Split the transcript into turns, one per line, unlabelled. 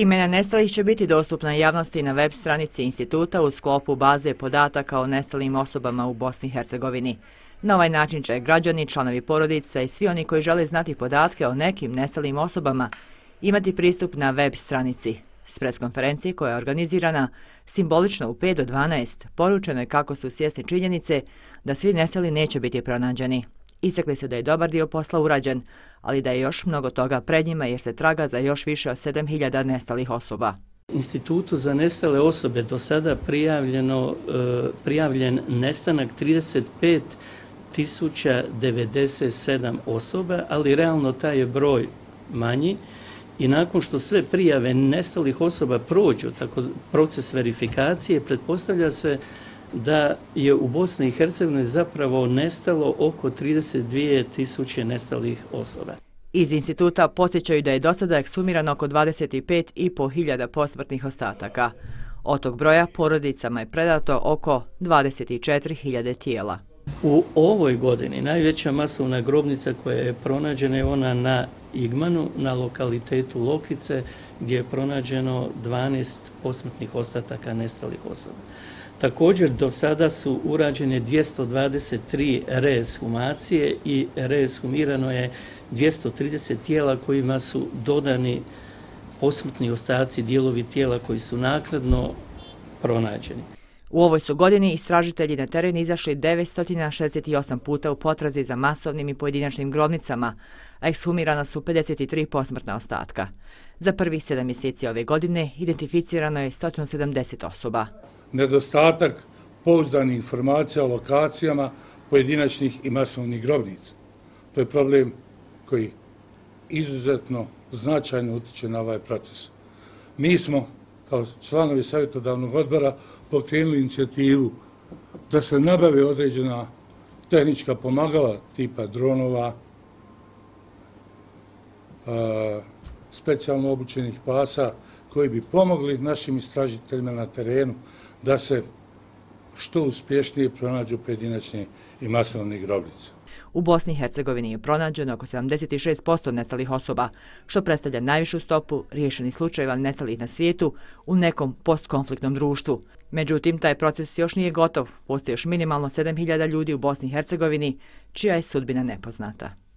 Imena nestalih će biti dostupna javnosti na web stranici instituta u sklopu baze podataka o nestalim osobama u Bosni BiH. Na ovaj način će građani, članovi porodica i svi oni koji žele znati podatke o nekim nestalim osobama imati pristup na web stranici. S preskonferencije koja je organizirana, simbolično u 5 do 12, poručeno je kako su sjesni činjenice da svi nestali neće biti pronađeni. Isekli se da je dobar dio posla urađen, ali da je još mnogo toga pred njima jer se traga za još više od 7000 nestalih osoba.
Institutu za nestale osobe do sada prijavljeno, e, prijavljen nestanak 35.097 osoba, ali realno taj je broj manji i nakon što sve prijave nestalih osoba prođu, tako proces verifikacije, pretpostavlja se da je u Bosni i Hercegovini zapravo nestalo oko
32 tisuće nestalih osoba. Iz instituta posjećaju da je do sada eksumirano oko 25,5 hiljada posmrtnih ostataka. Od tog broja porodicama je predato oko 24 hiljade tijela.
U ovoj godini najveća masovna grobnica koja je pronađena je ona na Igmanu, na lokalitetu Lokice, gdje je pronađeno 12 posmrtnih ostataka nestalih osoba. Također do sada su urađene 223 reeshumacije i reeshumirano je 230 tijela kojima su dodani posmrtni ostaci dijelovi tijela koji su nakladno pronađeni.
U ovoj su godini istražitelji na teren izašli 968 puta u potrazi za masovnim i pojedinačnim grobnicama, a ekshumirana su 53 posmrtna ostatka. Za prvih sedam mjeseci ove godine identificirano je 170 osoba.
Nedostatak pouzdanih informacija o lokacijama pojedinačnih i masovnih grobnica. To je problem koji izuzetno značajno utiče na ovaj proces. Mi smo učinili kao članovi savjetodavnog odbora pokrenuli inicijativu da se nabave određena tehnička pomagala tipa dronova, specijalno obučenih pasa koji bi pomogli našim istražiteljima na terenu
da se što uspješnije pronađu pojedinačne i masovne grobnice. U Bosni i Hercegovini je pronađeno oko 76% nestalih osoba, što predstavlja najvišu stopu riješenih slučajeva nestalih na svijetu u nekom postkonfliktnom društvu. Međutim, taj proces još nije gotov, postoje još minimalno 7000 ljudi u Bosni i Hercegovini, čija je sudbina nepoznata.